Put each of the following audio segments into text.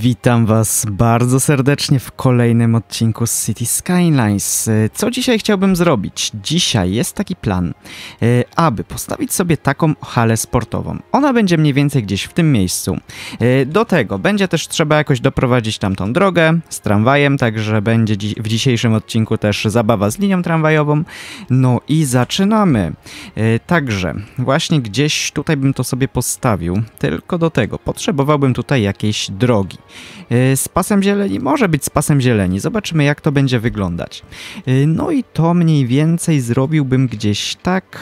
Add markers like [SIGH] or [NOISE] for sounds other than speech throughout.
Witam Was bardzo serdecznie w kolejnym odcinku z City Skylines. E, co dzisiaj chciałbym zrobić? Dzisiaj jest taki plan, e, aby postawić sobie taką halę sportową. Ona będzie mniej więcej gdzieś w tym miejscu. E, do tego będzie też trzeba jakoś doprowadzić tamtą drogę z tramwajem, także będzie w dzisiejszym odcinku też zabawa z linią tramwajową. No i zaczynamy. Także właśnie gdzieś tutaj bym to sobie postawił, tylko do tego potrzebowałbym tutaj jakiejś drogi. Y, z pasem zieleni może być z pasem zieleni. Zobaczymy jak to będzie wyglądać. Y, no i to mniej więcej zrobiłbym gdzieś tak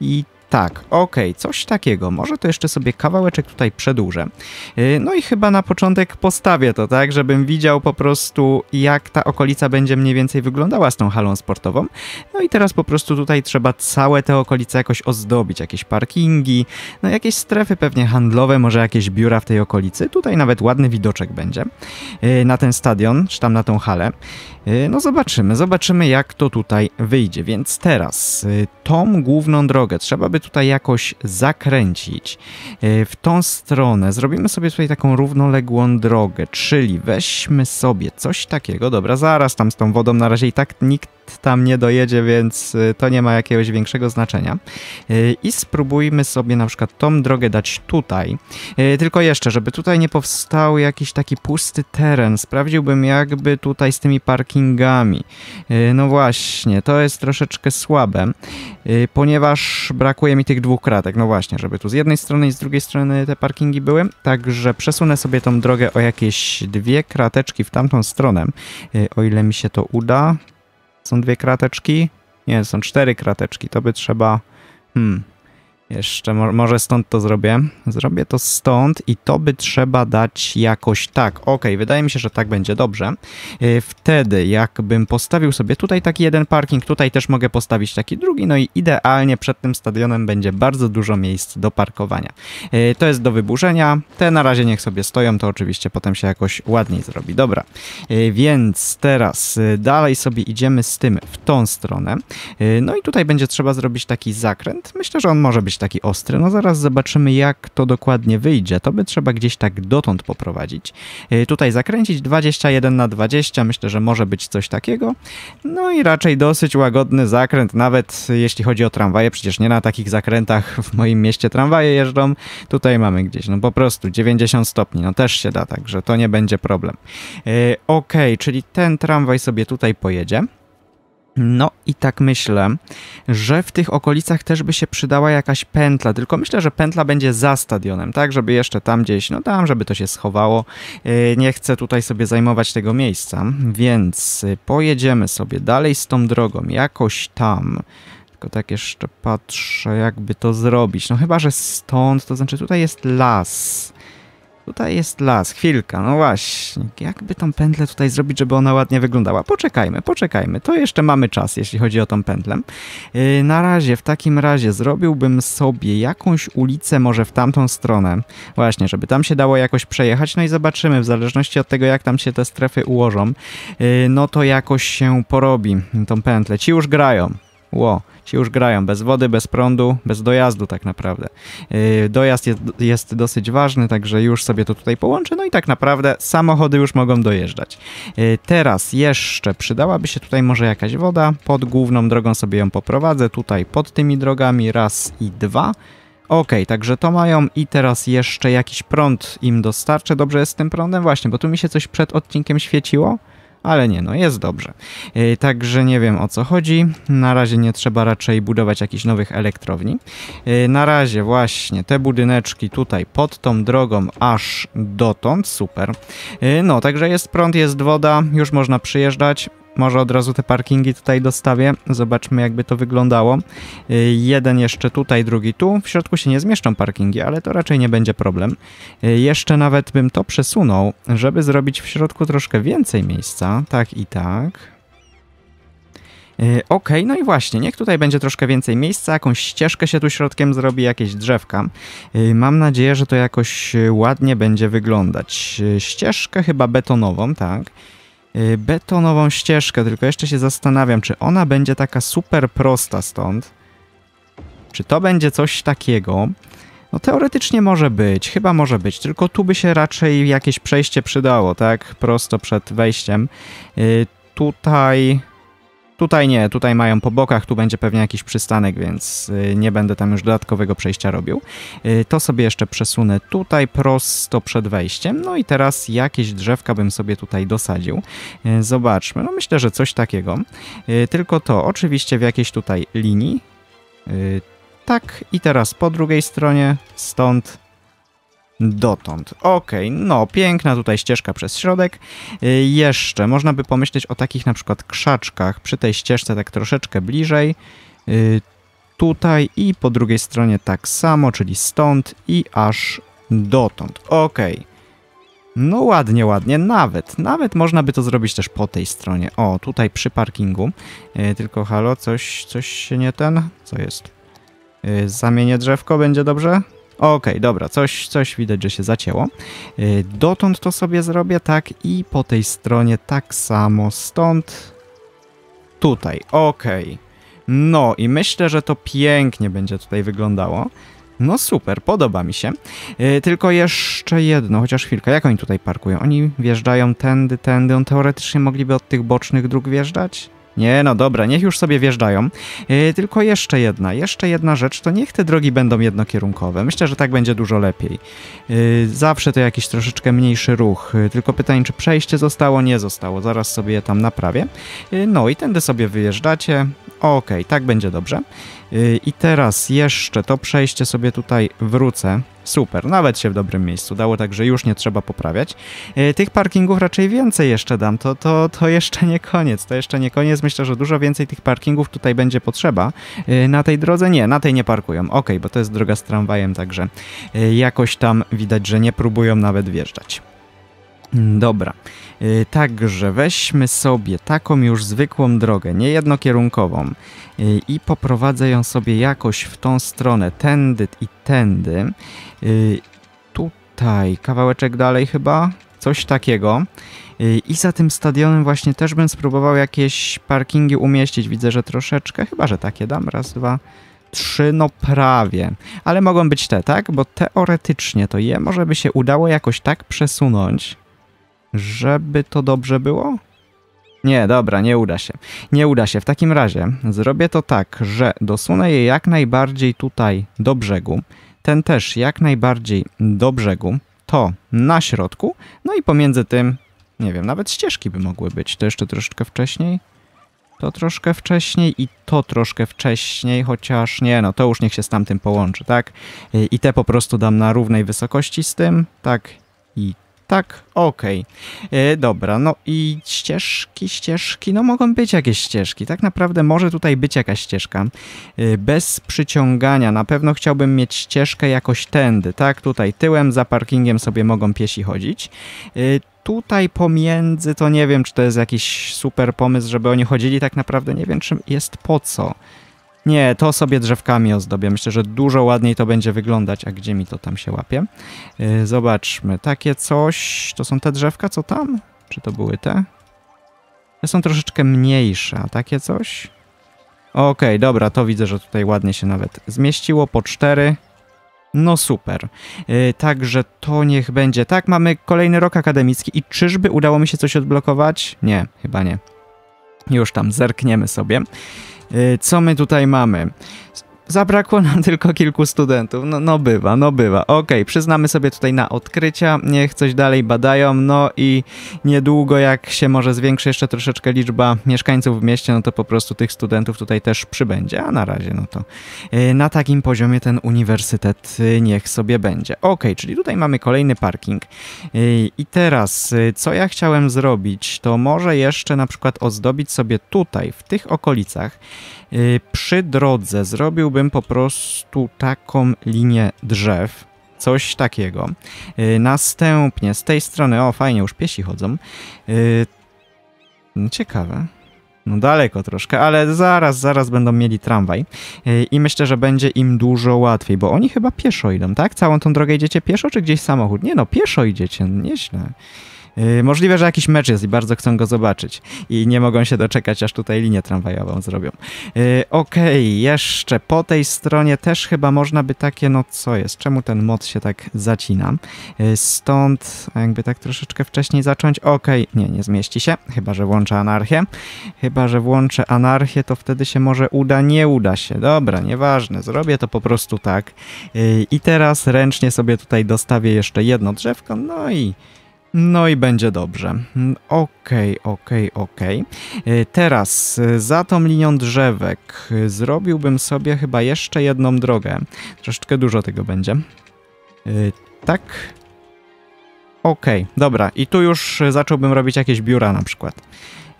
i tak, okej, okay, coś takiego. Może to jeszcze sobie kawałeczek tutaj przedłużę. Y, no i chyba na początek postawię to, tak, żebym widział po prostu, jak ta okolica będzie mniej więcej wyglądała z tą halą sportową. No i teraz po prostu tutaj trzeba całe te okolice jakoś ozdobić. Jakieś parkingi, no jakieś strefy pewnie handlowe, może jakieś biura w tej okolicy. Tutaj nawet ładny widoczek będzie y, na ten stadion, czy tam na tą halę. Y, no zobaczymy, zobaczymy jak to tutaj wyjdzie. Więc teraz tą główną drogę trzeba by tutaj jakoś zakręcić e, w tą stronę, zrobimy sobie tutaj taką równoległą drogę, czyli weźmy sobie coś takiego, dobra, zaraz tam z tą wodą na razie i tak nikt tam nie dojedzie, więc y, to nie ma jakiegoś większego znaczenia. Y, I spróbujmy sobie na przykład tą drogę dać tutaj. Y, tylko jeszcze, żeby tutaj nie powstał jakiś taki pusty teren, sprawdziłbym jakby tutaj z tymi parkingami. No właśnie, to jest troszeczkę słabe, ponieważ brakuje mi tych dwóch kratek. No właśnie, żeby tu z jednej strony i z drugiej strony te parkingi były. Także przesunę sobie tą drogę o jakieś dwie krateczki w tamtą stronę, o ile mi się to uda. Są dwie krateczki? Nie, są cztery krateczki. To by trzeba... Hmm, jeszcze mo może stąd to zrobię. Zrobię to stąd i to by trzeba dać jakoś tak. Ok, wydaje mi się, że tak będzie dobrze. Y, wtedy jakbym postawił sobie tutaj taki jeden parking, tutaj też mogę postawić taki drugi, no i idealnie przed tym stadionem będzie bardzo dużo miejsc do parkowania. Y, to jest do wyburzenia. Te na razie niech sobie stoją, to oczywiście potem się jakoś ładniej zrobi. Dobra, y, więc teraz dalej sobie idziemy z tym w tą stronę. No i tutaj będzie trzeba zrobić taki zakręt. Myślę, że on może być taki ostry. No zaraz zobaczymy, jak to dokładnie wyjdzie. To by trzeba gdzieś tak dotąd poprowadzić. Y, tutaj zakręcić 21 na 20, myślę, że może być coś takiego. No i raczej dosyć łagodny zakręt, nawet jeśli chodzi o tramwaje, przecież nie na takich zakrętach w moim mieście tramwaje jeżdżą. Tutaj mamy gdzieś, no po prostu 90 stopni, no też się da, także to nie będzie problem. Y, ok, czyli ten tramwaj sobie tutaj pojedzie. No i tak myślę, że w tych okolicach też by się przydała jakaś pętla, tylko myślę, że pętla będzie za stadionem, tak, żeby jeszcze tam gdzieś, no tam, żeby to się schowało. Y, nie chcę tutaj sobie zajmować tego miejsca, więc pojedziemy sobie dalej z tą drogą, jakoś tam. Tylko tak jeszcze patrzę, jakby to zrobić. No chyba, że stąd, to znaczy tutaj jest las. Tutaj jest las, chwilka, no właśnie. Jakby tą pętlę tutaj zrobić, żeby ona ładnie wyglądała? Poczekajmy, poczekajmy. To jeszcze mamy czas, jeśli chodzi o tą pętlę. Yy, na razie, w takim razie zrobiłbym sobie jakąś ulicę może w tamtą stronę. Właśnie, żeby tam się dało jakoś przejechać. No i zobaczymy, w zależności od tego, jak tam się te strefy ułożą, yy, no to jakoś się porobi tą pętlę. Ci już grają. Ło, ci już grają bez wody, bez prądu, bez dojazdu tak naprawdę. Y, dojazd jest, jest, dosyć ważny, także już sobie to tutaj połączę. No i tak naprawdę samochody już mogą dojeżdżać. Y, teraz jeszcze przydałaby się tutaj może jakaś woda. Pod główną drogą sobie ją poprowadzę. Tutaj pod tymi drogami raz i dwa. OK, także to mają i teraz jeszcze jakiś prąd im dostarczę. Dobrze jest z tym prądem? Właśnie, bo tu mi się coś przed odcinkiem świeciło ale nie, no jest dobrze. E, także nie wiem o co chodzi. Na razie nie trzeba raczej budować jakichś nowych elektrowni. E, na razie właśnie te budyneczki tutaj pod tą drogą aż dotąd, super. E, no, także jest prąd, jest woda, już można przyjeżdżać. Może od razu te parkingi tutaj dostawię. Zobaczmy, jakby to wyglądało. Y, jeden jeszcze tutaj, drugi tu. W środku się nie zmieszczą parkingi, ale to raczej nie będzie problem. Y, jeszcze nawet bym to przesunął, żeby zrobić w środku troszkę więcej miejsca. Tak i tak. Y, OK, no i właśnie, niech tutaj będzie troszkę więcej miejsca, jakąś ścieżkę się tu środkiem zrobi, jakieś drzewka. Mam nadzieję, że to jakoś ładnie będzie wyglądać. Ścieżkę chyba betonową, tak. Y, betonową ścieżkę, tylko jeszcze się zastanawiam, czy ona będzie taka super prosta stąd. Czy to będzie coś takiego? No teoretycznie może być, chyba może być, tylko tu by się raczej jakieś przejście przydało, tak? Prosto przed wejściem. Yy, tutaj Tutaj nie, tutaj mają po bokach, tu będzie pewnie jakiś przystanek, więc y, nie będę tam już dodatkowego przejścia robił. Y, to sobie jeszcze przesunę tutaj prosto przed wejściem, no i teraz jakieś drzewka bym sobie tutaj dosadził. Y, zobaczmy, no myślę, że coś takiego. Tylko to oczywiście w jakiejś tutaj linii. Tak i teraz po drugiej stronie, stąd dotąd. Ok, no piękna tutaj ścieżka przez środek. Y, jeszcze można by pomyśleć o takich na przykład krzaczkach przy tej ścieżce tak troszeczkę bliżej. Y, tutaj i po drugiej stronie tak samo, czyli stąd i aż dotąd. Ok. No ładnie, ładnie, nawet, nawet można by to zrobić też po tej stronie. O, tutaj przy parkingu, y, tylko halo, coś, coś się nie ten, co jest? Zamienię drzewko, będzie dobrze? Okej, okay, dobra, coś, coś widać, że się zacięło. Y, dotąd to sobie zrobię tak i po tej stronie tak samo, stąd tutaj, okej. Okay. No i myślę, że to pięknie będzie tutaj wyglądało. No super, podoba mi się. Yy, tylko jeszcze jedno, chociaż chwilkę, jak oni tutaj parkują? Oni wjeżdżają tędy, tędy, on teoretycznie mogliby od tych bocznych dróg wjeżdżać? Nie, no dobra, niech już sobie wjeżdżają. Yy, tylko jeszcze jedna, jeszcze jedna rzecz, to niech te drogi będą jednokierunkowe. Myślę, że tak będzie dużo lepiej. Yy, zawsze to jakiś troszeczkę mniejszy ruch, yy, tylko pytanie, czy przejście zostało, nie zostało. Zaraz sobie je tam naprawię. no i tędy sobie wyjeżdżacie. Okej, okay, tak będzie dobrze. I teraz jeszcze to przejście sobie tutaj wrócę Super, nawet się w dobrym miejscu dało, także już nie trzeba poprawiać. E, tych parkingów raczej więcej jeszcze dam, to, to, to jeszcze nie koniec, to jeszcze nie koniec. Myślę, że dużo więcej tych parkingów tutaj będzie potrzeba. E, na tej drodze nie, na tej nie parkują, ok, bo to jest droga z tramwajem, także e, jakoś tam widać, że nie próbują nawet wjeżdżać. Mm, dobra. Y, także weźmy sobie taką już zwykłą drogę, niejednokierunkową, y, i poprowadzę ją sobie jakoś w tą stronę, tędy i tędy. Y, tutaj, kawałeczek dalej chyba, coś takiego. I za tym stadionem właśnie też bym spróbował jakieś parkingi umieścić. Widzę, że troszeczkę, chyba że takie dam, raz, dwa, trzy, no prawie. Ale mogą być te, tak? Bo teoretycznie to je może by się udało jakoś tak przesunąć, żeby to dobrze było? Nie, dobra, nie uda się. Nie uda się. W takim razie zrobię to tak, że dosunę je jak najbardziej tutaj do brzegu. Ten też jak najbardziej do brzegu. To na środku. No i pomiędzy tym, nie wiem, nawet ścieżki by mogły być. To jeszcze troszeczkę wcześniej. To troszkę wcześniej i to troszkę wcześniej, chociaż nie, no to już niech się z tamtym połączy, tak? I te po prostu dam na równej wysokości z tym, tak? I tak, okej. Okay. E, dobra, no i ścieżki, ścieżki, no mogą być jakieś ścieżki. Tak naprawdę może tutaj być jakaś ścieżka. E, bez przyciągania, na pewno chciałbym mieć ścieżkę jakoś tędy, tak? Tutaj tyłem, za parkingiem sobie mogą piesi chodzić. E, tutaj pomiędzy, to nie wiem, czy to jest jakiś super pomysł, żeby oni chodzili, tak naprawdę nie wiem, czym jest po co. Nie, to sobie drzewkami ozdobię. Myślę, że dużo ładniej to będzie wyglądać. A gdzie mi to tam się łapie? Y, zobaczmy. Takie coś... To są te drzewka, co tam? Czy to były te? Te są troszeczkę mniejsze. A takie coś? Okej, okay, dobra, to widzę, że tutaj ładnie się nawet zmieściło. Po cztery. No super. Y, także to niech będzie. Tak, mamy kolejny rok akademicki i czyżby udało mi się coś odblokować? Nie, chyba nie. Już tam zerkniemy sobie. Y, co my tutaj mamy? Zabrakło nam [LAUGHS] tylko kilku studentów. No, no bywa, no bywa. Okej, okay, przyznamy sobie tutaj na odkrycia, niech coś dalej badają, no i niedługo jak się może zwiększy jeszcze troszeczkę liczba mieszkańców w mieście, no to po prostu tych studentów tutaj też przybędzie, a na razie no to y, na takim poziomie ten uniwersytet y, niech sobie będzie. Okej, okay, czyli tutaj mamy kolejny parking. Y, I teraz, co ja chciałem zrobić, to może jeszcze na przykład ozdobić sobie tutaj, w tych okolicach, Y, przy drodze zrobiłbym po prostu taką linię drzew, coś takiego. Y, następnie z tej strony, o fajnie, już piesi chodzą. Y, ciekawe. No daleko troszkę, ale zaraz, zaraz będą mieli tramwaj i myślę, że będzie im dużo łatwiej, bo oni chyba pieszo idą, tak? Całą tą drogę idziecie pieszo, czy gdzieś samochód? Nie no, pieszo idziecie, nieźle. Y, możliwe, że jakiś mecz jest i bardzo chcą go zobaczyć i nie mogą się doczekać, aż tutaj linię tramwajową zrobią. Y, okej, okay, jeszcze po tej stronie też chyba można by takie, no co jest, czemu ten mod się tak zacina? Y, stąd jakby tak troszeczkę wcześniej zacząć. Okej, okay, nie, nie zmieści się, chyba, że włączę anarchię. Chyba, że włączę anarchię, to wtedy się może uda, nie uda się. Dobra, nieważne, zrobię to po prostu tak. I teraz ręcznie sobie tutaj dostawię jeszcze jedno drzewko, no i no i będzie dobrze. Mm, okej, okay, okej, okay, okej. Okay. Teraz y, za tą linią drzewek y, zrobiłbym sobie chyba jeszcze jedną drogę. Troszeczkę dużo tego będzie. Y, tak. Okej, dobra. I tu już zacząłbym robić jakieś biura na przykład.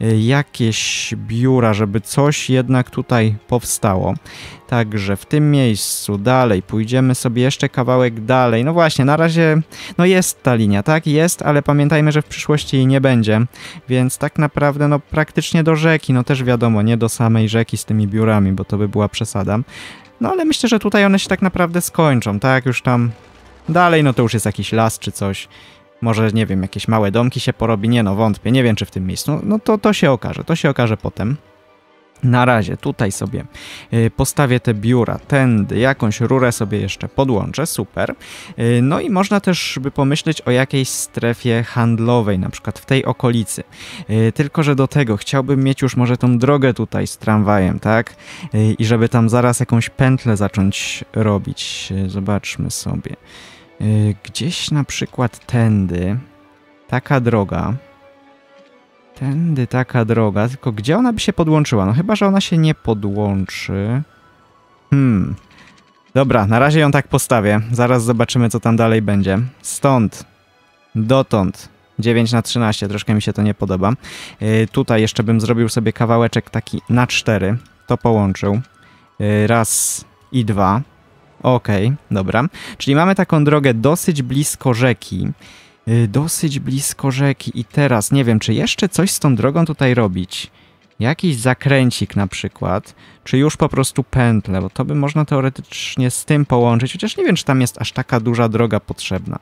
Y, jakieś biura, żeby coś jednak tutaj powstało. Także w tym miejscu dalej pójdziemy sobie jeszcze kawałek dalej. No właśnie, na razie no jest ta linia, tak? Jest, ale pamiętajmy, że w przyszłości jej nie będzie. Więc tak naprawdę no praktycznie do rzeki, no też wiadomo, nie do samej rzeki z tymi biurami, bo to by była przesada. No ale myślę, że tutaj one się tak naprawdę skończą, tak? Już tam dalej, no to już jest jakiś las czy coś może, nie wiem, jakieś małe domki się porobi, nie no, wątpię, nie wiem, czy w tym miejscu, no, no to, to się okaże, to się okaże potem. Na razie tutaj sobie y, postawię te biura, tędy, jakąś rurę sobie jeszcze podłączę, super. Y, no i można też by pomyśleć o jakiejś strefie handlowej, na przykład w tej okolicy. Y, tylko, że do tego chciałbym mieć już może tą drogę tutaj z tramwajem, tak? I żeby tam zaraz jakąś pętlę zacząć robić. Zobaczmy sobie. Y, gdzieś na przykład tędy taka droga. Tędy taka droga, tylko gdzie ona by się podłączyła? No chyba, że ona się nie podłączy. Hmm. Dobra, na razie ją tak postawię. Zaraz zobaczymy, co tam dalej będzie. Stąd. Dotąd. 9 na 13, troszkę mi się to nie podoba. Yy, tutaj jeszcze bym zrobił sobie kawałeczek taki na 4. To połączył. Yy, raz i dwa. Okej, okay, dobra. Czyli mamy taką drogę dosyć blisko rzeki. Y, dosyć blisko rzeki i teraz nie wiem, czy jeszcze coś z tą drogą tutaj robić. Jakiś zakręcik na przykład, czy już po prostu pętle, bo to by można teoretycznie z tym połączyć, chociaż nie wiem, czy tam jest aż taka duża droga potrzebna.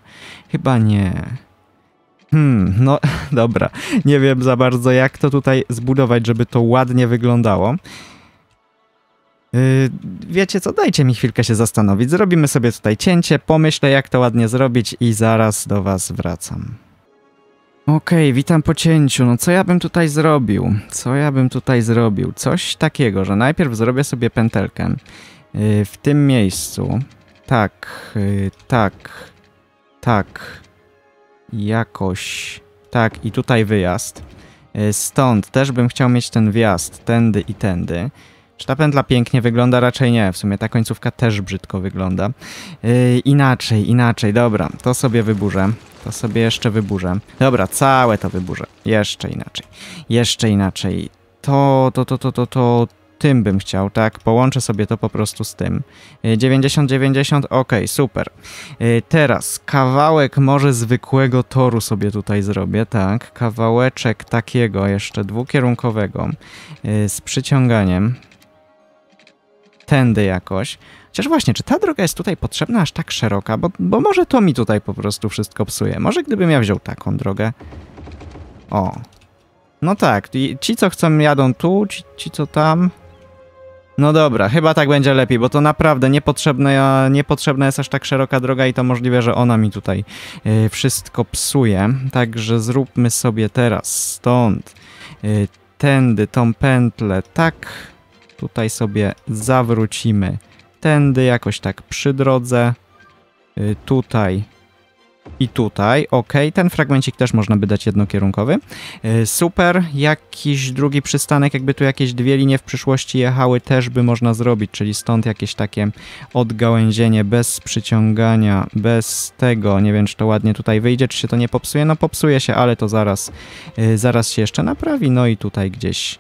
Chyba nie. Hmm, no [LAUGHS] dobra, nie wiem za bardzo jak to tutaj zbudować, żeby to ładnie wyglądało. Y, wiecie co, dajcie mi chwilkę się zastanowić. Zrobimy sobie tutaj cięcie, pomyślę jak to ładnie zrobić i zaraz do was wracam. Okej, okay, witam po cięciu. No co ja bym tutaj zrobił? Co ja bym tutaj zrobił? Coś takiego, że najpierw zrobię sobie pętelkę y, w tym miejscu. Tak, y, tak, tak, jakoś, tak i tutaj wyjazd. Stąd też bym chciał mieć ten wjazd, tędy i tędy. Czy ta pętla pięknie wygląda? Raczej nie. W sumie ta końcówka też brzydko wygląda. Yy, inaczej, inaczej. Dobra, to sobie wyburzę. To sobie jeszcze wyburzę. Dobra, całe to wyburzę. Jeszcze inaczej. Jeszcze inaczej. To, to, to, to, to, to tym bym chciał, tak? Połączę sobie to po prostu z tym. 90-90, yy, ok, super. Yy, teraz kawałek może zwykłego toru sobie tutaj zrobię, tak? Kawałeczek takiego jeszcze dwukierunkowego yy, z przyciąganiem tędy jakoś. Chociaż właśnie, czy ta droga jest tutaj potrzebna aż tak szeroka? Bo, bo może to mi tutaj po prostu wszystko psuje. Może gdybym ja wziął taką drogę. O. No tak, ci co chcą jadą tu, ci, ci co tam. No dobra, chyba tak będzie lepiej, bo to naprawdę niepotrzebne, niepotrzebna jest aż tak szeroka droga i to możliwe, że ona mi tutaj y, wszystko psuje. Także zróbmy sobie teraz stąd y, tędy tą pętlę tak Tutaj sobie zawrócimy tędy, jakoś tak przy drodze. Y, tutaj i tutaj. Ok, ten fragmencik też można by dać jednokierunkowy. Y, super, jakiś drugi przystanek, jakby tu jakieś dwie linie w przyszłości jechały, też by można zrobić, czyli stąd jakieś takie odgałęzienie bez przyciągania, bez tego, nie wiem, czy to ładnie tutaj wyjdzie, czy się to nie popsuje. No popsuje się, ale to zaraz, y, zaraz się jeszcze naprawi. No i tutaj gdzieś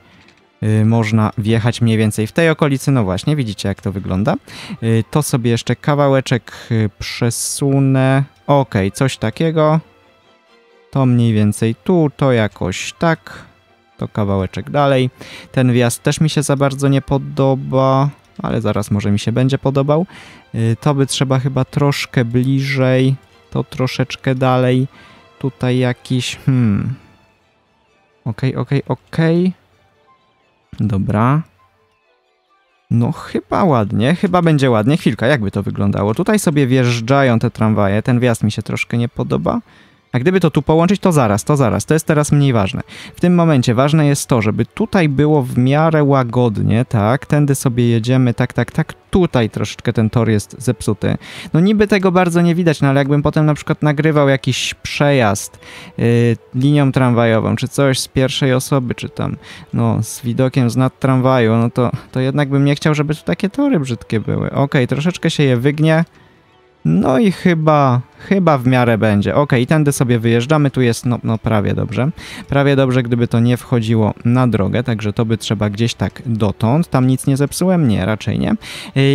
Y, można wjechać mniej więcej w tej okolicy. No właśnie, widzicie jak to wygląda. Y, to sobie jeszcze kawałeczek y, przesunę. Ok, coś takiego. To mniej więcej tu, to jakoś tak. To kawałeczek dalej. Ten wjazd też mi się za bardzo nie podoba, ale zaraz może mi się będzie podobał. To by trzeba chyba troszkę bliżej, to troszeczkę dalej. Tutaj jakiś... Hmm. Okej, okay, okej, okay, okej. Okay. Dobra. No chyba ładnie, chyba będzie ładnie. Chwilka, jakby to wyglądało. Tutaj sobie wjeżdżają te tramwaje. Ten wjazd mi się troszkę nie podoba. A gdyby to tu połączyć, to zaraz, to zaraz. To jest teraz mniej ważne. W tym momencie ważne jest to, żeby tutaj było w miarę łagodnie, tak? Tędy sobie jedziemy, tak, tak, tak. Tutaj troszeczkę ten tor jest zepsuty. No niby tego bardzo nie widać, no ale jakbym potem na przykład nagrywał jakiś przejazd yy, linią tramwajową, czy coś z pierwszej osoby, czy tam, no, z widokiem z nad tramwaju, no to, to jednak bym nie chciał, żeby tu takie tory brzydkie były. Okej, okay, troszeczkę się je wygnie. No i chyba, chyba w miarę będzie. Ok, i tędy sobie wyjeżdżamy, tu jest no, no prawie dobrze. Prawie dobrze, gdyby to nie wchodziło na drogę, także to by trzeba gdzieś tak dotąd. Tam nic nie zepsułem? Nie, raczej nie.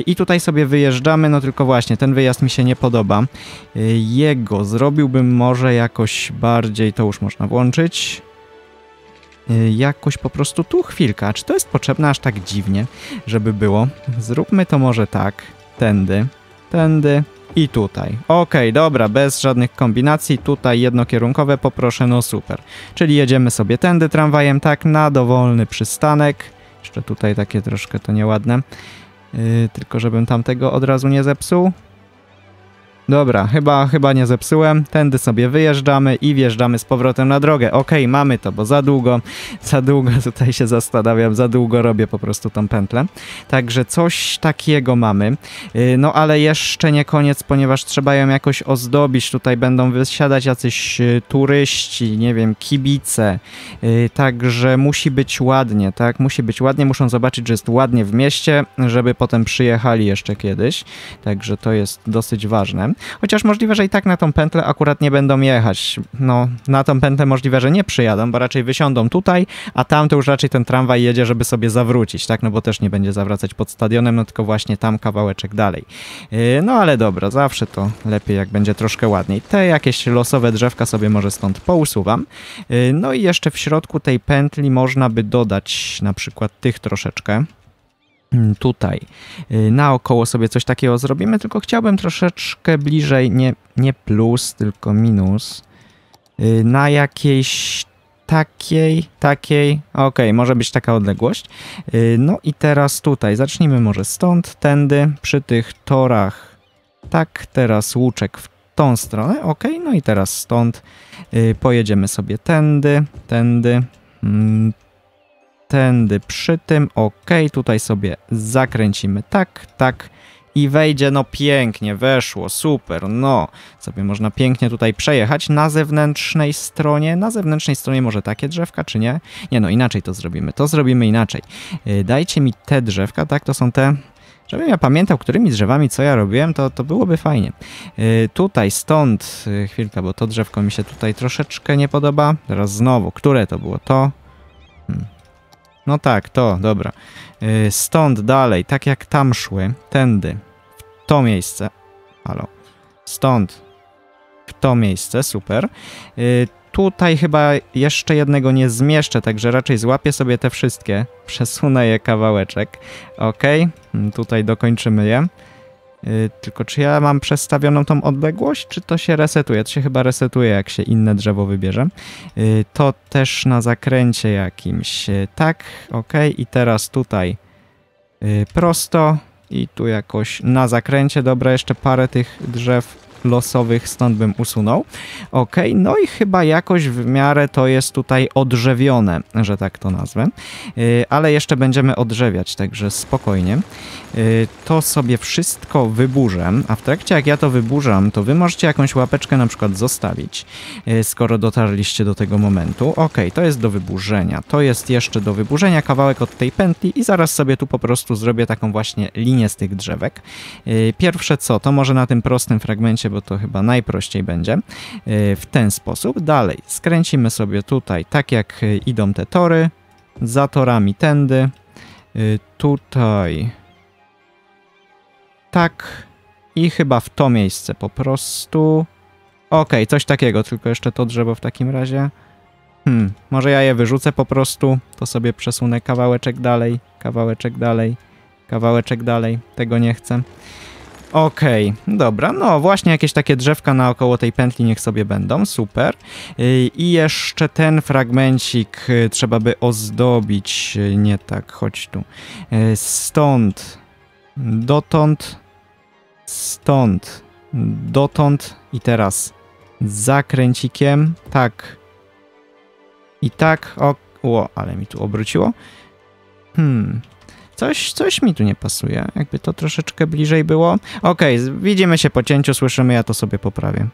I tutaj sobie wyjeżdżamy, no tylko właśnie, ten wyjazd mi się nie podoba. Jego zrobiłbym może jakoś bardziej, to już można włączyć jakoś po prostu tu chwilka. Czy to jest potrzebne aż tak dziwnie, żeby było? Zróbmy to może tak, tędy, tędy, i tutaj. Okej, dobra, bez żadnych kombinacji, tutaj jednokierunkowe, poproszę, no super. Czyli jedziemy sobie tędy tramwajem, tak, na dowolny przystanek. Jeszcze tutaj takie troszkę to nieładne. Yy, tylko żebym tamtego od razu nie zepsuł. Dobra, chyba, chyba nie zepsułem. Tędy sobie wyjeżdżamy i wjeżdżamy z powrotem na drogę. Okej, okay, mamy to, bo za długo, za długo [LAUGHS] tutaj się zastanawiam, za długo robię po prostu tą pętlę. Także coś takiego mamy. Y, no ale jeszcze nie koniec, ponieważ trzeba ją jakoś ozdobić. Tutaj będą wysiadać jacyś y, turyści, nie wiem, kibice. Y, także musi być ładnie, tak? Musi być ładnie, muszą zobaczyć, że jest ładnie w mieście, żeby potem przyjechali jeszcze kiedyś. Także to jest dosyć ważne. Chociaż możliwe, że i tak na tą pętlę akurat nie będą jechać. No, na tą pętlę możliwe, że nie przyjadą, bo raczej wysiądą tutaj, a tam to już raczej ten tramwaj jedzie, żeby sobie zawrócić, tak? No bo też nie będzie zawracać pod stadionem, no tylko właśnie tam kawałeczek dalej. Yy, no ale dobra, zawsze to lepiej, jak będzie troszkę ładniej. Te jakieś losowe drzewka sobie może stąd pousuwam. Yy, no i jeszcze w środku tej pętli można by dodać na przykład tych troszeczkę. Mm, tutaj y, naokoło sobie coś takiego zrobimy, tylko chciałbym troszeczkę bliżej, nie, nie plus, tylko minus, y, na jakiejś takiej, takiej, Okej, może być taka odległość. Y, no i teraz tutaj, zacznijmy może stąd, tędy, przy tych torach, tak, teraz łuczek w tą stronę, ok, no i teraz stąd pojedziemy sobie tędy, tędy, mm, tędy przy tym, ok, tutaj sobie zakręcimy tak, tak i wejdzie, no pięknie, weszło, super, no, sobie można pięknie tutaj przejechać na zewnętrznej stronie, na zewnętrznej stronie może takie drzewka, czy nie? Nie, no inaczej to zrobimy, to zrobimy inaczej. Y, dajcie mi te drzewka, tak, to są te... Żebym ja pamiętał, którymi drzewami co ja robiłem, to, to byłoby fajnie. Y, tutaj, stąd, y, chwilka, bo to drzewko mi się tutaj troszeczkę nie podoba. Teraz znowu, które to było? To, no tak, to, dobra. Y, stąd dalej, tak jak tam szły, tędy, w to miejsce. Halo. Stąd, w to miejsce, super. Y, tutaj chyba jeszcze jednego nie zmieszczę, także raczej złapię sobie te wszystkie. [LAUGHS] Przesunę je kawałeczek. Ok, tutaj dokończymy je. Y, tylko czy ja mam przestawioną tą odległość, czy to się resetuje? To się chyba resetuje, jak się inne drzewo wybierze. Y, to też na zakręcie jakimś. Y, tak, ok. I teraz tutaj prosto i tu jakoś na zakręcie. Dobra, jeszcze parę tych drzew losowych stąd bym usunął. Ok, no i chyba jakoś w miarę to jest tutaj odrzewione, że tak to nazwę, y, ale jeszcze będziemy odrzewiać, także spokojnie. Y, to sobie wszystko wyburzę, a w trakcie jak ja to wyburzam, to wy możecie jakąś łapeczkę na przykład zostawić, y, skoro dotarliście do tego momentu. Ok, to jest do wyburzenia, to jest jeszcze do wyburzenia kawałek od tej pętli i zaraz sobie tu po prostu zrobię taką właśnie linię z tych drzewek. Pierwsze co, to może na tym prostym fragmencie oczywiście, bo to chyba najprościej będzie. E, w ten sposób. Dalej, skręcimy sobie tutaj, tak jak idą te tory, za torami tędy, e, tutaj tak i chyba w to miejsce po prostu. Okej, coś takiego, tylko jeszcze to drzewo w takim razie. Hmm, może ja je wyrzucę po prostu, to sobie przesunę kawałeczek dalej, kawałeczek dalej, kawałeczek dalej, tego nie chcę. Okej, okay, dobra, no właśnie jakieś takie drzewka naokoło tej pętli niech sobie będą, super. I jeszcze ten fragmencik y, trzeba by ozdobić, y, nie tak, chodź tu. Y, stąd, dotąd, stąd, dotąd i teraz zakręcikiem, tak. I tak, o, o ale mi tu obróciło. Hmm, Coś, coś mi tu nie pasuje. Jakby to troszeczkę bliżej było. Okej, okay, widzimy się po cięciu, słyszymy, ja to sobie poprawię.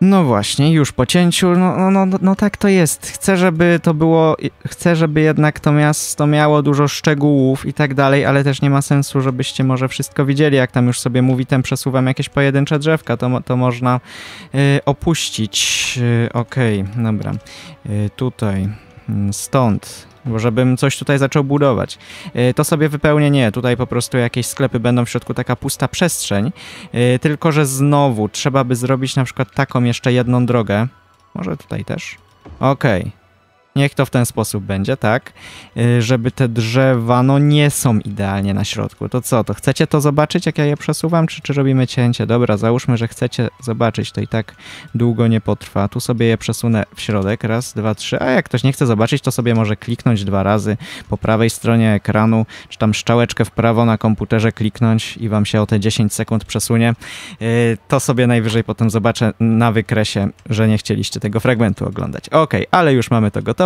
No właśnie, już po cięciu, no, no, no, no, tak to jest. Chcę, żeby to było, chcę, żeby jednak to miasto miało dużo szczegółów i tak dalej, ale też nie ma sensu, żebyście może wszystko widzieli, jak tam już sobie mówi, ten przesuwam jakieś pojedyncze drzewka, to, to można opuścić. ok Okej, okay, dobra. tutaj, stąd, może coś tutaj zaczął budować. Y, to sobie wypełnię nie. Tutaj po prostu jakieś sklepy będą w środku taka pusta przestrzeń. Y, tylko, że znowu trzeba by zrobić na przykład taką jeszcze jedną drogę. Może tutaj też. Okej. Okay. Niech to w ten sposób będzie, tak? Y, żeby te drzewa, no nie są idealnie na środku. To co, to chcecie to zobaczyć, jak ja je przesuwam, czy, czy robimy cięcie? Dobra, załóżmy, że chcecie zobaczyć, to i tak długo nie potrwa. Tu sobie je przesunę w środek, raz, dwa, trzy, a jak ktoś nie chce zobaczyć, to sobie może kliknąć dwa razy po prawej stronie ekranu, czy tam szczałeczkę w prawo na komputerze kliknąć i wam się o te 10 sekund przesunie. Y, to sobie najwyżej potem zobaczę na wykresie, że nie chcieliście tego fragmentu oglądać. Ok, ale już mamy to gotowe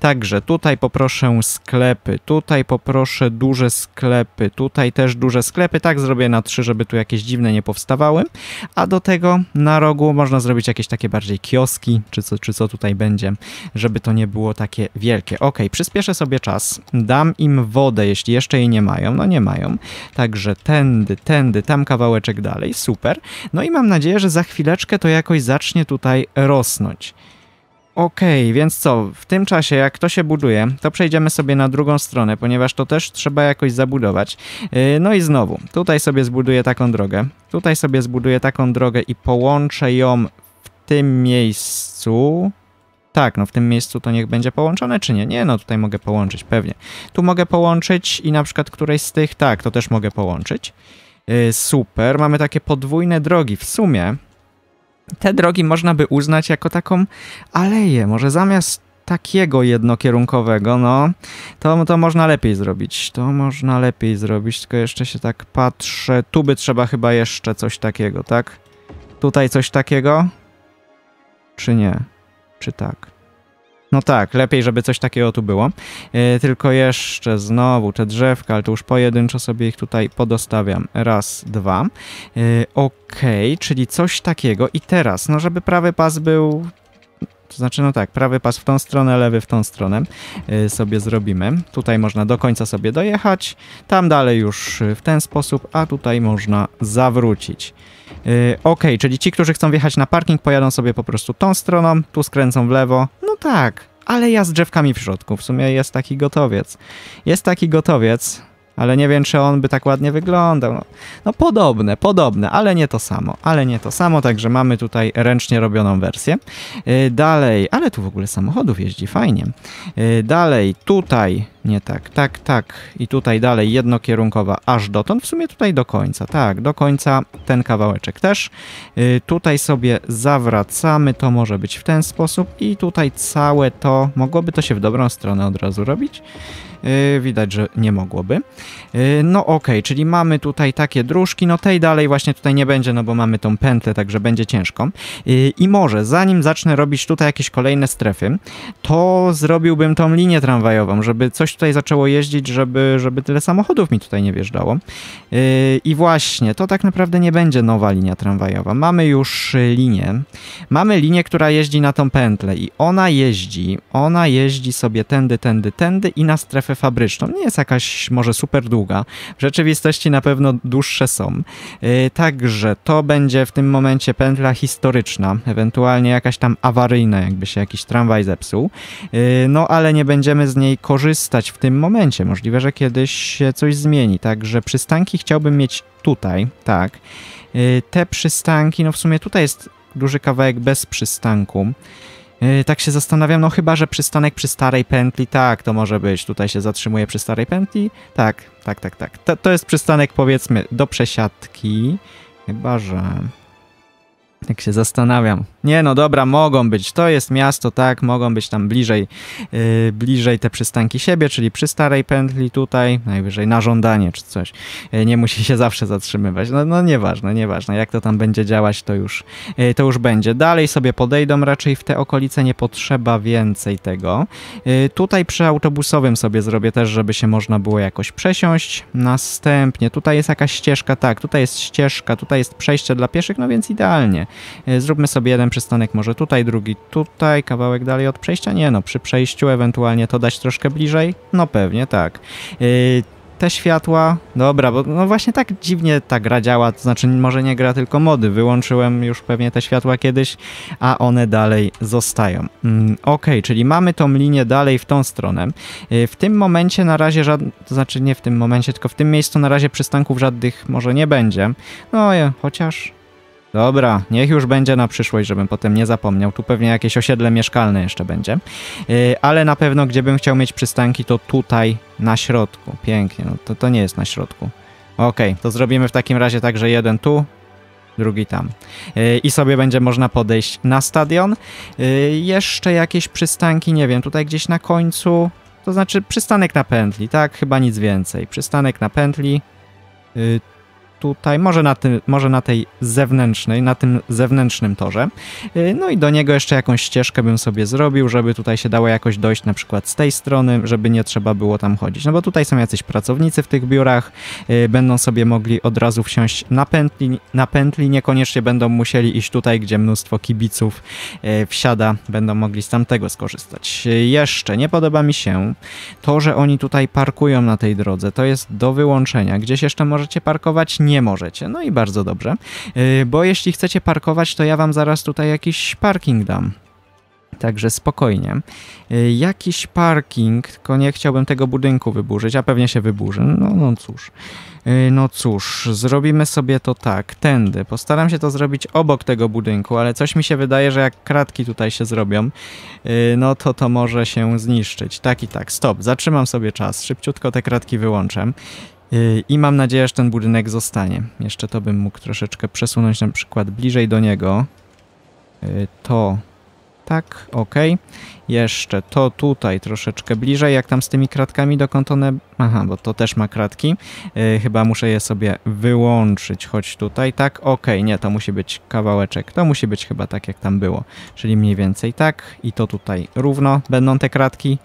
Także tutaj poproszę sklepy, tutaj poproszę duże sklepy, tutaj też duże sklepy. Tak zrobię na trzy, żeby tu jakieś dziwne nie powstawały. A do tego na rogu można zrobić jakieś takie bardziej kioski, czy co, czy co tutaj będzie, żeby to nie było takie wielkie. Ok, przyspieszę sobie czas, dam im wodę, jeśli jeszcze jej nie mają. No nie mają. Także tędy, tędy, tam kawałeczek dalej, super. No i mam nadzieję, że za chwileczkę to jakoś zacznie tutaj rosnąć. Okej, okay, więc co, w tym czasie jak to się buduje, to przejdziemy sobie na drugą stronę, ponieważ to też trzeba jakoś zabudować. Y, no i znowu, tutaj sobie zbuduję taką drogę, tutaj sobie zbuduję taką drogę i połączę ją w tym miejscu. Tak, no w tym miejscu to niech będzie połączone, czy nie? Nie, no tutaj mogę połączyć, pewnie. Tu mogę połączyć i na przykład którejś z tych, tak, to też mogę połączyć. Y, super, mamy takie podwójne drogi. W sumie te drogi można by uznać jako taką aleję. Może zamiast takiego jednokierunkowego, no, to, to można lepiej zrobić. To można lepiej zrobić, tylko jeszcze się tak patrzę. Tu by trzeba chyba jeszcze coś takiego, tak? Tutaj coś takiego? Czy nie? Czy tak? No tak, lepiej, żeby coś takiego tu było. Yy, tylko jeszcze znowu te drzewka, ale to już pojedynczo sobie ich tutaj podostawiam. Raz, dwa. Yy, e, ok, czyli coś takiego. I teraz, no żeby prawy pas był... To znaczy, no tak, prawy pas w tą stronę, lewy w tą stronę yy, sobie zrobimy. Tutaj można do końca sobie dojechać, tam dalej już w ten sposób, a tutaj można zawrócić. Y, okej, czyli ci, którzy chcą wjechać na parking, pojadą sobie po prostu tą stroną, tu skręcą w lewo. No tak, ale ja z drzewkami w środku. W sumie jest taki gotowiec. Jest taki gotowiec ale nie wiem, czy on by tak ładnie wyglądał. No, no podobne, podobne, ale nie to samo, ale nie to samo, także mamy tutaj ręcznie robioną wersję. Yy, dalej, ale tu w ogóle samochodów jeździ, fajnie. Yy, dalej, tutaj, nie tak, tak, tak i tutaj dalej jednokierunkowa aż dotąd, w sumie tutaj do końca, tak, do końca ten kawałeczek też. Yy, tutaj sobie zawracamy, to może być w ten sposób i tutaj całe to, mogłoby to się w dobrą stronę od razu robić. E, widać, że nie mogłoby. E, no ok, czyli mamy tutaj takie dróżki, no tej dalej właśnie tutaj nie będzie, no bo mamy tą pętlę, także będzie ciężko. E, I może, zanim zacznę robić tutaj jakieś kolejne strefy, to zrobiłbym tą linię tramwajową, żeby coś tutaj zaczęło jeździć, żeby, żeby tyle samochodów mi tutaj nie wjeżdżało. I właśnie, to tak naprawdę nie będzie nowa linia tramwajowa. Mamy już linię. Mamy linię, która jeździ na tą pętlę i ona jeździ, ona jeździ sobie tędy, tędy, tędy i na strefę modlitwę fabryczną. Nie jest jakaś może super długa. W rzeczywistości na pewno dłuższe są. Y, także to będzie w tym momencie pętla historyczna, ewentualnie jakaś tam awaryjna, jakby się jakiś tramwaj zepsuł. Y, no ale nie będziemy z niej korzystać w tym momencie. Możliwe, że kiedyś się coś zmieni. Także przystanki chciałbym mieć tutaj, tak. Y, te przystanki, no w sumie tutaj jest duży kawałek bez przystanku. Yy, tak się zastanawiam, no chyba, że przystanek przy starej pętli, tak, to może być. Tutaj się zatrzymuje przy starej pętli. Tak, tak, tak, tak. To, to jest przystanek, powiedzmy, do przesiadki. Chyba, że... Jak się zastanawiam. Nie no dobra, mogą być. To jest miasto, tak, mogą być tam bliżej, yy, bliżej te przystanki siebie, czyli przy starej pętli tutaj, najwyżej na żądanie czy coś. Yy, nie musi się zawsze zatrzymywać. No, no nieważne, nieważne. Jak to tam będzie działać, to już, yy, to już będzie. Dalej sobie podejdą raczej w te okolice, nie potrzeba więcej tego. Y, tutaj przy autobusowym sobie zrobię też, żeby się można było jakoś przesiąść. Następnie tutaj jest jakaś ścieżka, tak, tutaj jest ścieżka, tutaj jest przejście dla pieszych, no więc idealnie. E, zróbmy sobie jeden przystanek może tutaj, drugi tutaj, kawałek dalej od przejścia. Nie no, przy przejściu ewentualnie to dać troszkę bliżej. No pewnie tak. E, te światła, dobra, bo no właśnie tak dziwnie ta gra działa, to znaczy może nie gra tylko mody, wyłączyłem już pewnie te światła kiedyś, a one dalej zostają. Mm, ok, czyli mamy tą linię dalej w tą stronę. E, w tym momencie na razie żadnych, to znaczy nie w tym momencie, tylko w tym miejscu na razie przystanków żadnych może nie będzie. No, chociaż Dobra, niech już będzie na przyszłość, żebym potem nie zapomniał. Tu pewnie jakieś osiedle mieszkalne jeszcze będzie. Yy, ale na pewno, bym chciał mieć przystanki, to tutaj na środku. Pięknie, no to, to nie jest na środku. Okej, okay, to zrobimy w takim razie także jeden tu, drugi tam. Yy, I sobie będzie można podejść na stadion. Yy, jeszcze jakieś przystanki, nie wiem, tutaj gdzieś na końcu. To znaczy przystanek na pętli, tak? Chyba nic więcej. Przystanek na pętli. Y, tutaj, może na, tym, może na tej zewnętrznej, na tym zewnętrznym torze. Y, no i do niego jeszcze jakąś ścieżkę bym sobie zrobił, żeby tutaj się dało jakoś dojść na przykład z tej strony, żeby nie trzeba było tam chodzić. No bo tutaj są jacyś pracownicy w tych biurach, y, będą sobie mogli od razu wsiąść na pętli, na pętli niekoniecznie będą musieli iść tutaj, gdzie mnóstwo kibiców y, wsiada, będą mogli z tamtego skorzystać. Jeszcze nie podoba mi się to, że oni tutaj parkują na tej drodze, to jest do wyłączenia. Gdzieś jeszcze możecie parkować? nie możecie. No i bardzo dobrze, y, bo jeśli chcecie parkować, to ja wam zaraz tutaj jakiś parking dam. Także spokojnie. Y, jakiś parking, tylko nie chciałbym tego budynku wyburzyć, a pewnie się wyburzy. No, no cóż. Y, no cóż, zrobimy sobie to tak, tędy. Postaram się to zrobić obok tego budynku, ale coś mi się wydaje, że jak kratki tutaj się zrobią, no to to może się zniszczyć. Tak i tak, stop, zatrzymam sobie czas, szybciutko te kratki wyłączę. I mam nadzieję, że ten budynek zostanie. Jeszcze to bym mógł troszeczkę przesunąć na przykład bliżej do niego. Y, to tak, ok. Jeszcze to tutaj troszeczkę bliżej, jak tam z tymi kratkami, dokąd one... Aha, bo to też ma kratki. Y, chyba muszę je sobie wyłączyć, choć tutaj, tak, ok, nie, to musi być kawałeczek, to musi być chyba tak, jak tam było, czyli mniej więcej tak i to tutaj równo będą te kratki,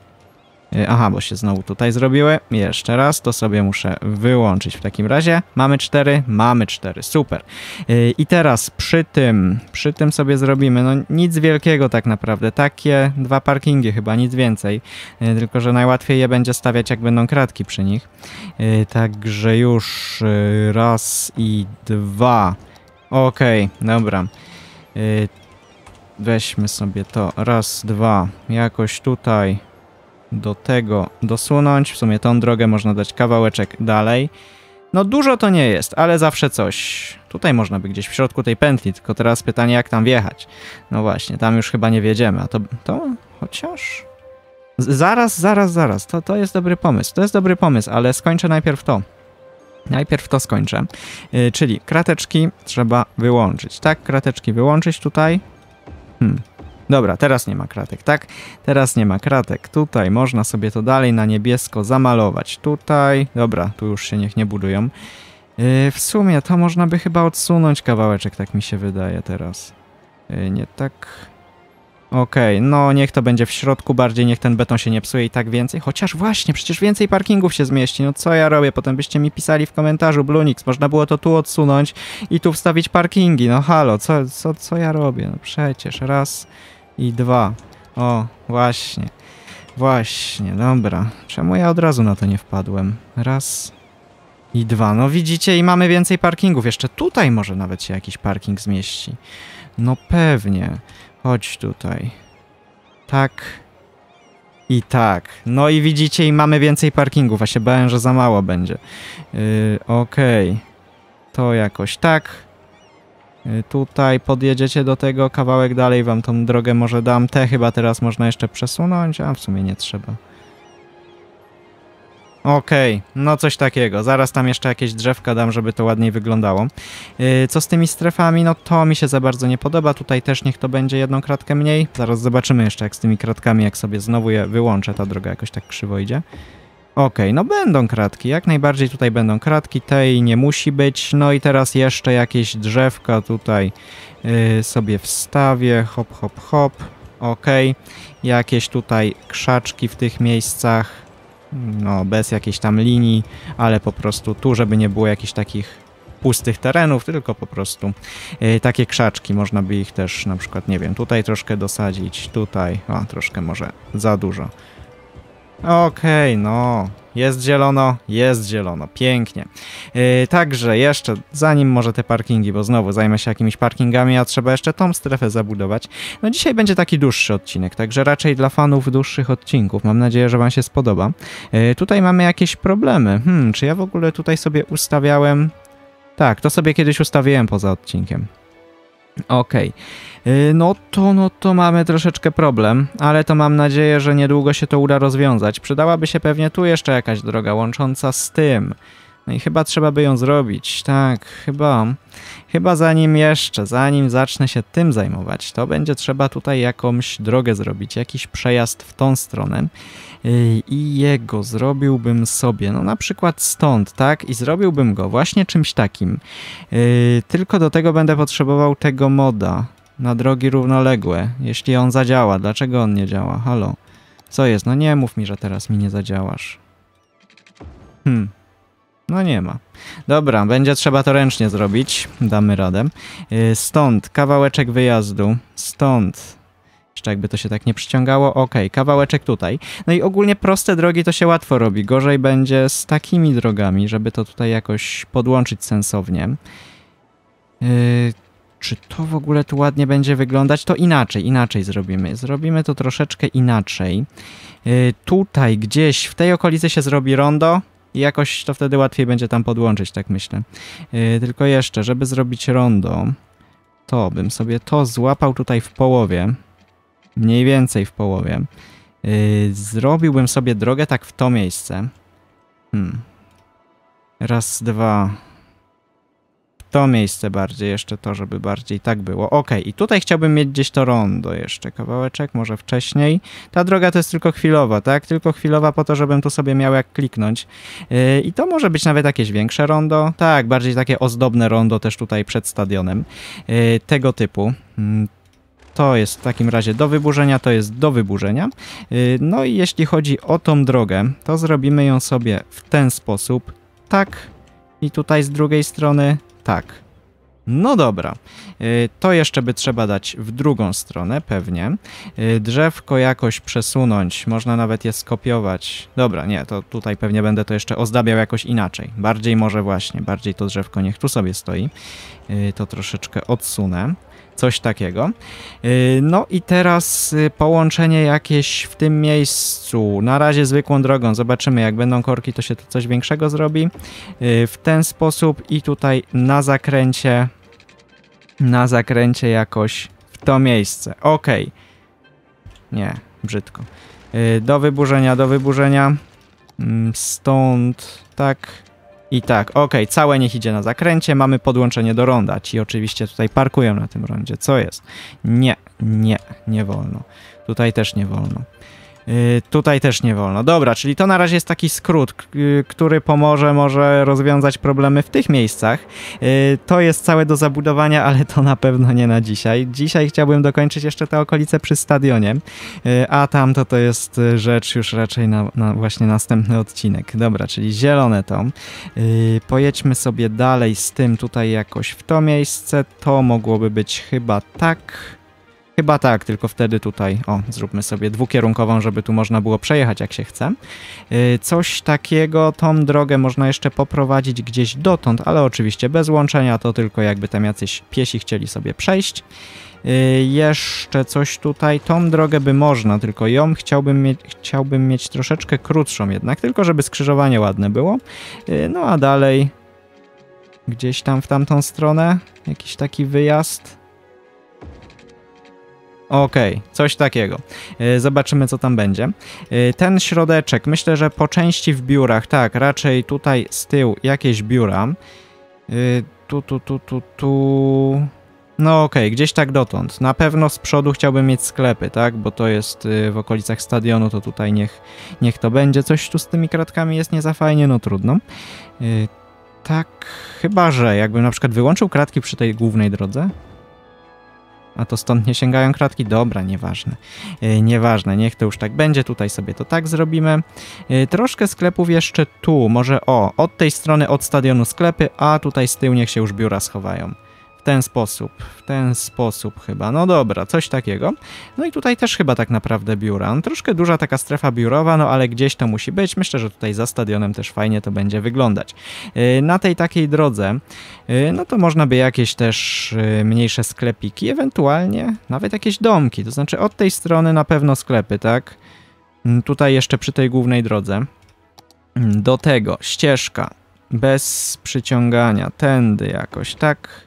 Y, aha, bo się znowu tutaj zrobiły. Jeszcze raz, to sobie muszę wyłączyć w takim razie. Mamy 4, mamy 4, super. Y, I teraz przy tym, przy tym sobie zrobimy, no nic wielkiego tak naprawdę. Takie dwa parkingi chyba, nic więcej. Y, tylko, że najłatwiej je będzie stawiać, jak będą kratki przy nich. Także już raz i dwa. Okej, okay, dobra. Weźmy sobie to, raz, dwa, jakoś tutaj do tego dosunąć. W sumie tą drogę można dać kawałeczek dalej. No dużo to nie jest, ale zawsze coś. Tutaj można by gdzieś w środku tej pętli, tylko teraz pytanie jak tam wjechać. No właśnie, tam już chyba nie wjedziemy, a to, to chociaż... Zaraz, zaraz, zaraz, to, to jest dobry pomysł, to jest dobry pomysł, ale skończę najpierw to. Najpierw to skończę, yy, czyli krateczki trzeba wyłączyć, tak? Krateczki wyłączyć tutaj. Hmm, Dobra, teraz nie ma kratek, tak? Teraz nie ma kratek. Tutaj można sobie to dalej na niebiesko zamalować. Tutaj, dobra, tu już się niech nie budują. Yy, w sumie to można by chyba odsunąć kawałeczek, tak mi się wydaje teraz. Yy, nie tak... Okej, okay, no niech to będzie w środku bardziej, niech ten beton się nie psuje i tak więcej. Chociaż właśnie, przecież więcej parkingów się zmieści. No co ja robię? Potem byście mi pisali w komentarzu, Blunix, można było to tu odsunąć i tu wstawić parkingi. No halo, co, co, co ja robię? No przecież raz i dwa. O, właśnie. Właśnie, dobra. Czemu ja od razu na to nie wpadłem? Raz i dwa. No widzicie, i mamy więcej parkingów. Jeszcze tutaj może nawet się jakiś parking zmieści. No pewnie. Chodź tutaj. Tak. I tak. No i widzicie, i mamy więcej parkingów. A się bałem, że za mało będzie. Yy, Okej. Okay. To jakoś tak. Tutaj podjedziecie do tego, kawałek dalej wam tą drogę może dam. Te chyba teraz można jeszcze przesunąć, a w sumie nie trzeba. Okej, okay, no coś takiego. Zaraz tam jeszcze jakieś drzewka dam, żeby to ładniej wyglądało. Yy, co z tymi strefami? No to mi się za bardzo nie podoba. Tutaj też niech to będzie jedną kratkę mniej. Zaraz zobaczymy jeszcze jak z tymi kratkami, jak sobie znowu je wyłączę. Ta droga jakoś tak krzywo idzie. Okej, okay, no będą kratki, jak najbardziej tutaj będą kratki, tej nie musi być. No i teraz jeszcze jakieś drzewka tutaj yy, sobie wstawię, hop, hop, hop. Okej, okay. jakieś tutaj krzaczki w tych miejscach, no bez jakiejś tam linii, ale po prostu tu, żeby nie było jakichś takich pustych terenów, tylko po prostu yy, takie krzaczki, można by ich też na przykład, nie wiem, tutaj troszkę dosadzić, tutaj, o, troszkę może za dużo. Okej, okay, no. Jest zielono, jest zielono, pięknie. Yy, także jeszcze, zanim może te parkingi, bo znowu zajmę się jakimiś parkingami, a trzeba jeszcze tą strefę zabudować. No dzisiaj będzie taki dłuższy odcinek, także raczej dla fanów dłuższych odcinków. Mam nadzieję, że wam się spodoba. Yy, tutaj mamy jakieś problemy. Hmm, czy ja w ogóle tutaj sobie ustawiałem... Tak, to sobie kiedyś ustawiłem poza odcinkiem. Okej. Okay. No to, no to mamy troszeczkę problem, ale to mam nadzieję, że niedługo się to uda rozwiązać. Przydałaby się pewnie tu jeszcze jakaś droga łącząca z tym. No i chyba trzeba by ją zrobić, tak, chyba. Chyba zanim jeszcze, zanim zacznę się tym zajmować, to będzie trzeba tutaj jakąś drogę zrobić, jakiś przejazd w tą stronę. Y, i jego zrobiłbym sobie, no na przykład stąd, tak? I zrobiłbym go właśnie czymś takim. Y, tylko do tego będę potrzebował tego moda na drogi równoległe, jeśli on zadziała. Dlaczego on nie działa? Halo. Co jest? No nie mów mi, że teraz mi nie zadziałasz. Hmm. No nie ma. Dobra, będzie trzeba to ręcznie zrobić. Damy radę. Y, stąd kawałeczek wyjazdu. Stąd jeszcze, jakby to się tak nie przyciągało. Ok, kawałeczek tutaj. No i ogólnie proste drogi to się łatwo robi. Gorzej będzie z takimi drogami, żeby to tutaj jakoś podłączyć sensownie. Yy, czy to w ogóle tu ładnie będzie wyglądać? To inaczej, inaczej zrobimy. Zrobimy to troszeczkę inaczej. Yy, tutaj gdzieś w tej okolicy się zrobi rondo i jakoś to wtedy łatwiej będzie tam podłączyć, tak myślę. Yy, tylko jeszcze, żeby zrobić rondo, to bym sobie to złapał tutaj w połowie mniej więcej w połowie. Yy, zrobiłbym sobie drogę tak w to miejsce. Hmm. Raz, dwa. W to miejsce bardziej, jeszcze to, żeby bardziej tak było. Ok, i tutaj chciałbym mieć gdzieś to rondo jeszcze, kawałeczek, może wcześniej. Ta droga to jest tylko chwilowa, tak? Tylko chwilowa po to, żebym tu sobie miał jak kliknąć. Yy, I to może być nawet jakieś większe rondo. Tak, bardziej takie ozdobne rondo też tutaj przed stadionem. Yy, tego typu. Hmm, to jest w takim razie do wyburzenia, to jest do wyburzenia. Y, no i jeśli chodzi o tą drogę, to zrobimy ją sobie w ten sposób. Tak i tutaj z drugiej strony tak. No dobra, y, to jeszcze by trzeba dać w drugą stronę, pewnie. Y, drzewko jakoś przesunąć, można nawet je skopiować. Dobra, nie, to tutaj pewnie będę to jeszcze ozdabiał jakoś inaczej. Bardziej może właśnie, bardziej to drzewko niech tu sobie stoi. To troszeczkę odsunę coś takiego. Y, no i teraz y, połączenie jakieś w tym miejscu, na razie zwykłą drogą, zobaczymy jak będą korki to się to coś większego zrobi. Y, w ten sposób i tutaj na zakręcie, na zakręcie jakoś w to miejsce, ok. Nie, brzydko. Do wyburzenia, do wyburzenia. Mm, stąd tak i tak, okej, okay, całe niech idzie na zakręcie, mamy podłączenie do ronda. Ci oczywiście tutaj parkują na tym rondzie. Co jest? Nie, nie, nie wolno. Tutaj też nie wolno. Y, tutaj też nie wolno. Dobra, czyli to na razie jest taki skrót, y, który pomoże może rozwiązać problemy w tych miejscach. Y, to jest całe do zabudowania, ale to na pewno nie na dzisiaj. Dzisiaj chciałbym dokończyć jeszcze te okolice przy stadionie, a tamto to jest rzecz już raczej na, na właśnie następny odcinek. Dobra, czyli zielone to. Pojedźmy sobie dalej z tym tutaj jakoś w to miejsce. To mogłoby być chyba tak... Chyba tak, tylko wtedy tutaj, o, zróbmy sobie dwukierunkową, żeby tu można było przejechać jak się chce. Y, coś takiego, tą drogę można jeszcze poprowadzić gdzieś dotąd, ale oczywiście bez łączenia, to tylko jakby tam jacyś piesi chcieli sobie przejść. Y, jeszcze coś tutaj, tą drogę by można, tylko ją chciałbym mieć, chciałbym mieć troszeczkę krótszą jednak, tylko żeby skrzyżowanie ładne było. Y, no a dalej, gdzieś tam w tamtą stronę, jakiś taki wyjazd Okej, okay, coś takiego. Zobaczymy, co tam będzie. Ten środeczek, myślę, że po części w biurach, tak, raczej tutaj z tyłu jakieś biura. Tu, tu, tu, tu, tu... No okej, okay, gdzieś tak dotąd. Na pewno z przodu chciałbym mieć sklepy, tak? Bo to jest w okolicach stadionu, to tutaj niech, niech to będzie. Coś tu z tymi kratkami jest nie za fajnie, no trudno. Tak, chyba że jakbym na przykład wyłączył kratki przy tej głównej drodze, a to stąd nie sięgają kratki? Dobra, nieważne. E, nieważne, niech to już tak będzie. Tutaj sobie to tak zrobimy. E, troszkę sklepów jeszcze tu. Może o, od tej strony, od stadionu sklepy, a tutaj z tyłu niech się już biura schowają ten sposób, w ten sposób chyba. No dobra, coś takiego. No i tutaj też chyba tak naprawdę biura. No, troszkę duża taka strefa biurowa, no ale gdzieś to musi być. Myślę, że tutaj za stadionem też fajnie to będzie wyglądać. Y, na tej takiej drodze, y, no to można by jakieś też y, mniejsze sklepiki, ewentualnie nawet jakieś domki. To znaczy od tej strony na pewno sklepy, tak? Mm, tutaj jeszcze przy tej głównej drodze. Mm, do tego ścieżka bez przyciągania, tędy jakoś, tak?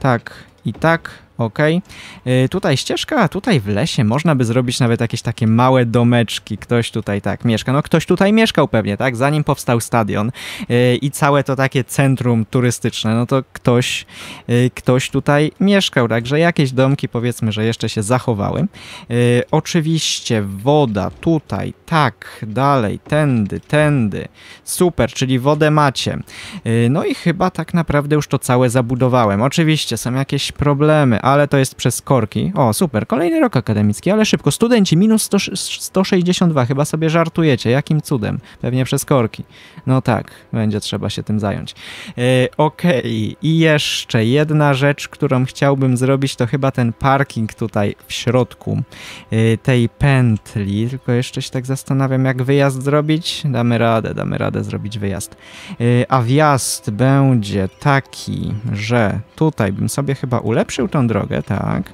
tak i tak ok? Tutaj ścieżka, tutaj w lesie można by zrobić nawet jakieś takie małe domeczki. Ktoś tutaj tak mieszka. No ktoś tutaj mieszkał pewnie, tak? Zanim powstał stadion y, i całe to takie centrum turystyczne, no to ktoś, y, ktoś tutaj mieszkał. Także jakieś domki powiedzmy, że jeszcze się zachowały. Y, oczywiście woda tutaj, tak, dalej, tędy, tędy. Super, czyli wodę macie. No i chyba tak naprawdę już to całe zabudowałem. Oczywiście są jakieś problemy, ale to jest przez korki. O, super, kolejny rok akademicki, ale szybko. Studenci minus 100, 162, chyba sobie żartujecie, jakim cudem? Pewnie przez korki. No tak, będzie trzeba się tym zająć. Yy, Okej, okay. i jeszcze jedna rzecz, którą chciałbym zrobić, to chyba ten parking tutaj w środku e, tej pętli, tylko jeszcze się tak zastanawiam, jak wyjazd zrobić. Damy radę, damy radę zrobić wyjazd. E, a wjazd będzie taki, że tutaj bym sobie chyba ulepszył tą drogę, tak.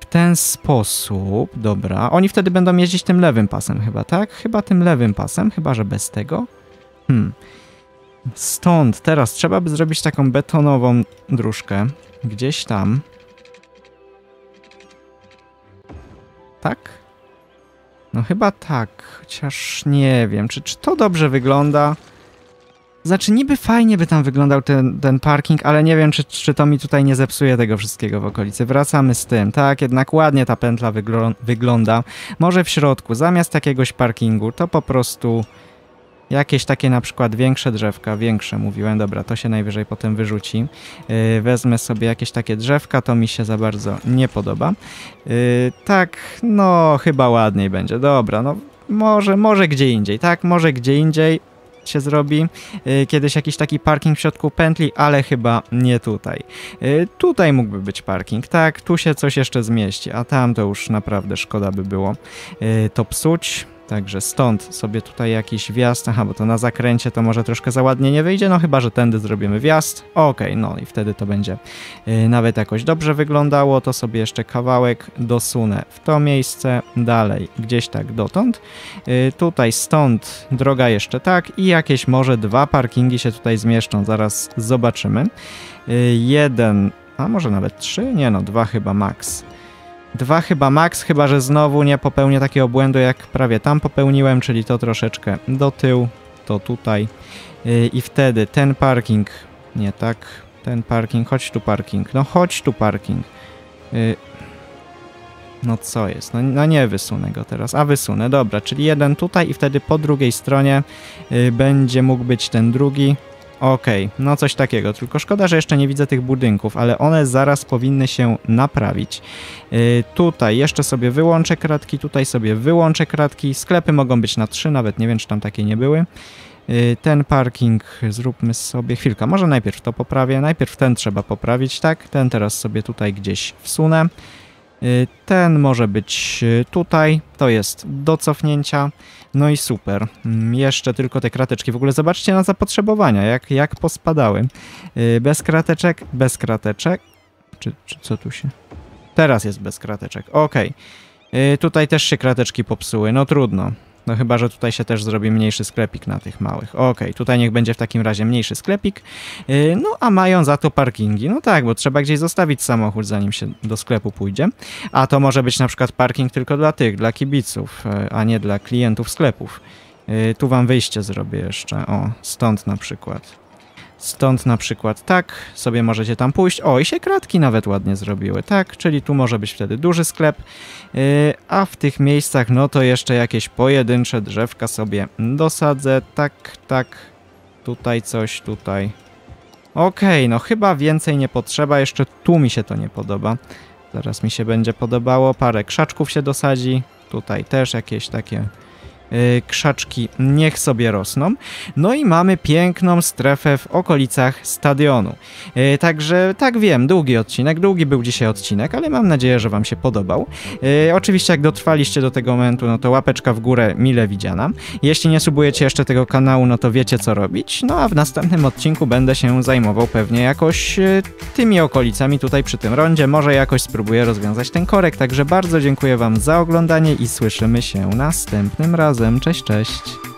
W ten sposób, dobra. Oni wtedy będą jeździć tym lewym pasem chyba, tak? Chyba tym lewym pasem, chyba że bez tego. Hmm. Stąd teraz trzeba by zrobić taką betonową dróżkę. Gdzieś tam. Tak? No chyba tak, chociaż nie wiem, czy, czy to dobrze wygląda. Znaczy niby fajnie by tam wyglądał ten, ten parking, ale nie wiem, czy, czy to mi tutaj nie zepsuje tego wszystkiego w okolicy. Wracamy z tym, tak? Jednak ładnie ta pętla wygl wygląda. Może w środku, zamiast jakiegoś parkingu, to po prostu jakieś takie na przykład większe drzewka, większe mówiłem, dobra, to się najwyżej potem wyrzuci. Yy, wezmę sobie jakieś takie drzewka, to mi się za bardzo nie podoba. Yy, tak, no chyba ładniej będzie, dobra, no może, może gdzie indziej, tak, może gdzie indziej, się zrobi, y, kiedyś jakiś taki parking w środku pętli, ale chyba nie tutaj. Y, tutaj mógłby być parking, tak, tu się coś jeszcze zmieści, a tam to już naprawdę szkoda by było y, to psuć. Także stąd sobie tutaj jakiś wjazd, aha, bo to na zakręcie to może troszkę za ładnie nie wyjdzie, no chyba, że tędy zrobimy wjazd. Okej, okay, no i wtedy to będzie yy, nawet jakoś dobrze wyglądało, to sobie jeszcze kawałek dosunę w to miejsce, dalej gdzieś tak dotąd. Yy, tutaj stąd droga jeszcze tak i jakieś może dwa parkingi się tutaj zmieszczą, zaraz zobaczymy. Yy, jeden, a może nawet trzy? Nie no, dwa chyba maks. Dwa chyba max, chyba że znowu nie popełnię takiego błędu jak prawie tam popełniłem, czyli to troszeczkę do tyłu, to tutaj. Y, I wtedy ten parking, nie tak, ten parking, chodź tu parking, no chodź tu parking. Y, no co jest? No, no, nie wysunę go teraz, a wysunę, dobra, czyli jeden tutaj i wtedy po drugiej stronie y, będzie mógł być ten drugi, Okej, okay, no coś takiego, tylko szkoda, że jeszcze nie widzę tych budynków, ale one zaraz powinny się naprawić. Yy, tutaj jeszcze sobie wyłączę kratki, tutaj sobie wyłączę kratki, sklepy mogą być na trzy, nawet nie wiem, czy tam takie nie były. Yy, ten parking zróbmy sobie, chwilkę. może najpierw to poprawię, najpierw ten trzeba poprawić, tak, ten teraz sobie tutaj gdzieś wsunę. Y, ten może być y, tutaj, to jest do cofnięcia. No i super. Mm, jeszcze tylko te krateczki. W ogóle zobaczcie na zapotrzebowania, jak, jak pospadały. Y, bez krateczek, bez krateczek. Czy, czy co tu się... Teraz jest bez krateczek, okej. Okay. Tutaj też się krateczki popsuły, no trudno. No chyba, że tutaj się też zrobi mniejszy sklepik na tych małych. Ok, tutaj niech będzie w takim razie mniejszy sklepik. Y, no a mają za to parkingi. No tak, bo trzeba gdzieś zostawić samochód, zanim się do sklepu pójdzie. A to może być na przykład parking tylko dla tych, dla kibiców, y, a nie dla klientów sklepów. Y, tu wam wyjście zrobię jeszcze. O, stąd na przykład. Stąd na przykład tak, sobie możecie tam pójść. O, i się kratki nawet ładnie zrobiły, tak? Czyli tu może być wtedy duży sklep, yy, a w tych miejscach no to jeszcze jakieś pojedyncze drzewka sobie dosadzę. Tak, tak, tutaj coś, tutaj. Okej, okay, no chyba więcej nie potrzeba, jeszcze tu mi się to nie podoba. Zaraz mi się będzie podobało, parę krzaczków się dosadzi, tutaj też jakieś takie Y, krzaczki niech sobie rosną. No i mamy piękną strefę w okolicach stadionu. Y, także tak wiem, długi odcinek, długi był dzisiaj odcinek, ale mam nadzieję, że Wam się podobał. Y, oczywiście jak dotrwaliście do tego momentu, no to łapeczka w górę mile widziana. Jeśli nie subujecie jeszcze tego kanału, no to wiecie co robić. No a w następnym odcinku będę się zajmował pewnie jakoś tymi okolicami tutaj przy tym rondzie. Może jakoś spróbuję rozwiązać ten korek. Także bardzo dziękuję Wam za oglądanie i słyszymy się następnym razem razem. Cześć, cześć.